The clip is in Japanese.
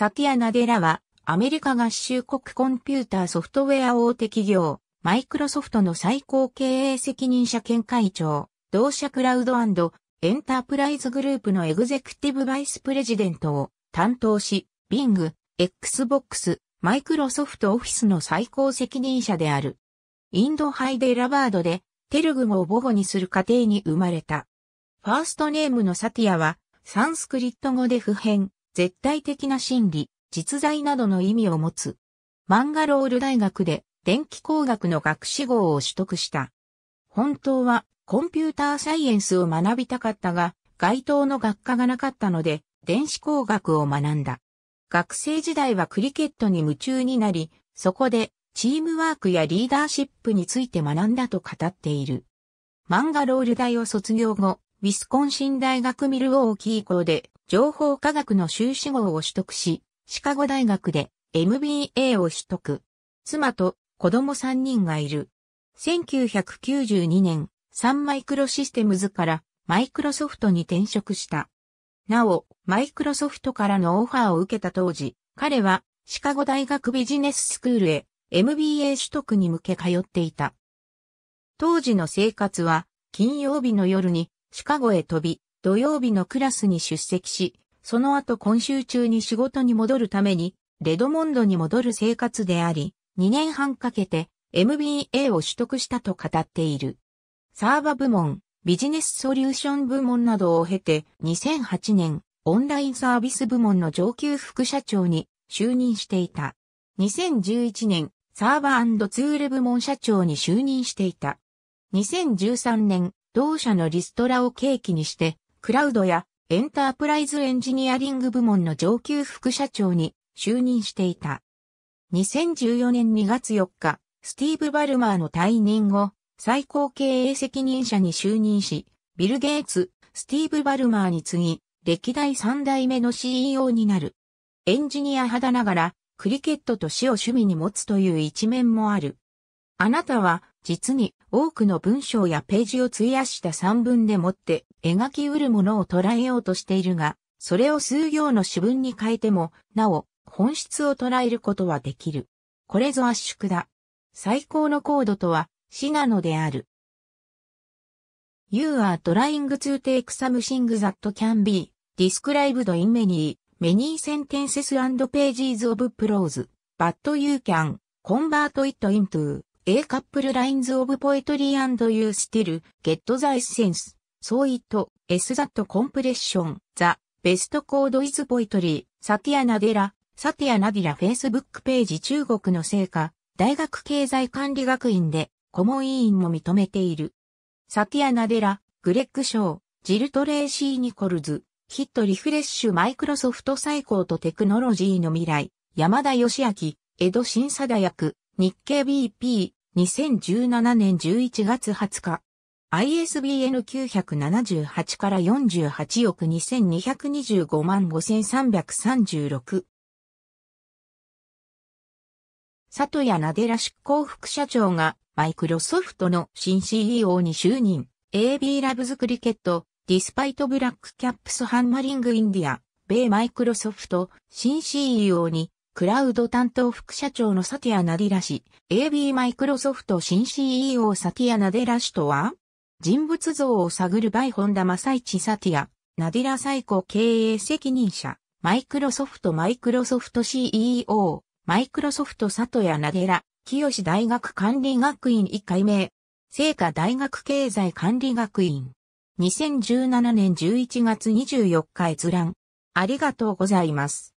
サティア・ナデラは、アメリカ合衆国コンピューターソフトウェア大手企業、マイクロソフトの最高経営責任者兼会長、同社クラウドエンタープライズグループのエグゼクティブバイスプレジデントを担当し、Bing、Xbox、マイクロソフトオフィスの最高責任者である。インドハイデラバードで、テルグ語を母語にする過程に生まれた。ファーストネームのサティアは、サンスクリット語で普遍、絶対的な真理、実在などの意味を持つ。マンガロール大学で電気工学の学士号を取得した。本当はコンピューターサイエンスを学びたかったが、該当の学科がなかったので、電子工学を学んだ。学生時代はクリケットに夢中になり、そこでチームワークやリーダーシップについて学んだと語っている。マンガロール大を卒業後、ウィスコンシン大学ミルウォーキー校で情報科学の修士号を取得し、シカゴ大学で MBA を取得。妻と子供3人がいる。1992年、サンマイクロシステムズからマイクロソフトに転職した。なお、マイクロソフトからのオファーを受けた当時、彼はシカゴ大学ビジネススクールへ MBA 取得に向け通っていた。当時の生活は金曜日の夜にシカゴへ飛び、土曜日のクラスに出席し、その後今週中に仕事に戻るために、レドモンドに戻る生活であり、2年半かけて MBA を取得したと語っている。サーバ部門、ビジネスソリューション部門などを経て2008年オンラインサービス部門の上級副社長に就任していた。2011年サーバーツール部門社長に就任していた。2013年同社のリストラを契機にしてクラウドやエンタープライズエンジニアリング部門の上級副社長に就任していた。2014年2月4日、スティーブ・バルマーの退任後、最高経営責任者に就任し、ビル・ゲイツ、スティーブ・バルマーに次ぎ、歴代3代目の CEO になる。エンジニア派だながら、クリケットと死を趣味に持つという一面もある。あなたは、実に、多くの文章やページを費やした散文でもって描き得るものを捉えようとしているが、それを数行の詩文に変えても、なお、本質を捉えることはできる。これぞ圧縮だ。最高の高度とは、死なのである。You are trying to take something that can be described in many, many sentences and pages of prose, but you can convert it into A カップルラインズオブポエトリ o e t r y and you still get t と e essence. So it is that c o m p r e s s i o サティアナデラ、サティアナディラフェイスブックページ中国の成果、大学経済管理学院で顧問委員も認めている。サティアナデラ、グレッグ・ショー、ジル・トレーシー・ニコルズ、ヒット・リフレッシュ・マイクロソフト最高とテクノロジーの未来、山田義明、江戸新佐大役、日経 BP、2017年11月20日。ISBN 978から48億2225万5336。里谷なでら執行副社長がマイクロソフトの新 CEO に就任。AB ラブズクリケット、ディスパイトブラックキャップスハンマリングインディア、米マイクロソフト新 CEO にクラウド担当副社長のサティア・ナディラ氏、AB マイクロソフト新 CEO サティア・ナデラ氏とは、人物像を探るバイ・ホンダ・マサイチ・サティア、ナディラ最高経営責任者、マイクロソフトマイクロソフト CEO、マイクロソフトサヤ・ナディラ、清大学管理学院1回目、聖火大学経済管理学院。2017年11月24日閲覧。ありがとうございます。